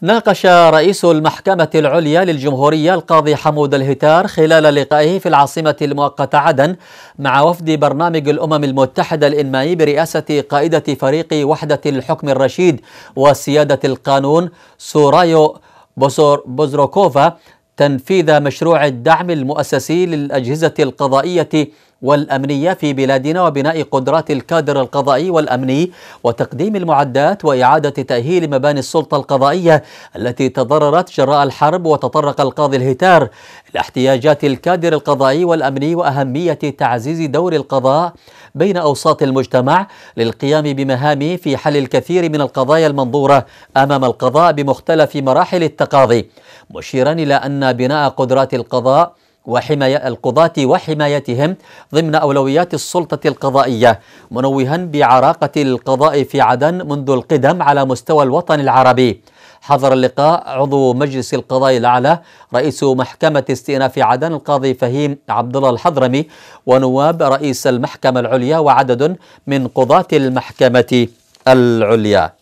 ناقش رئيس المحكمة العليا للجمهورية القاضي حمود الهتار خلال لقائه في العاصمة المؤقتة عدن مع وفد برنامج الأمم المتحدة الإنمائي برئاسة قائدة فريق وحدة الحكم الرشيد وسيادة القانون سورايو بوزور بوزروكوفا تنفيذ مشروع الدعم المؤسسي للأجهزة القضائية والأمنية في بلادنا وبناء قدرات الكادر القضائي والأمني وتقديم المعدات وإعادة تأهيل مباني السلطة القضائية التي تضررت جراء الحرب وتطرق القاضي الهتار لاحتياجات الكادر القضائي والأمني وأهمية تعزيز دور القضاء بين أوساط المجتمع للقيام بمهامه في حل الكثير من القضايا المنظورة أمام القضاء بمختلف مراحل التقاضي مشيرا إلى أن بناء قدرات القضاء وحماية القضاة وحمايتهم ضمن أولويات السلطة القضائية منوها بعراقة القضاء في عدن منذ القدم على مستوى الوطن العربي حضر اللقاء عضو مجلس القضاء الأعلى رئيس محكمة استئناف عدن القاضي فهيم عبد الله الحضرمي ونواب رئيس المحكمة العليا وعدد من قضاة المحكمة العليا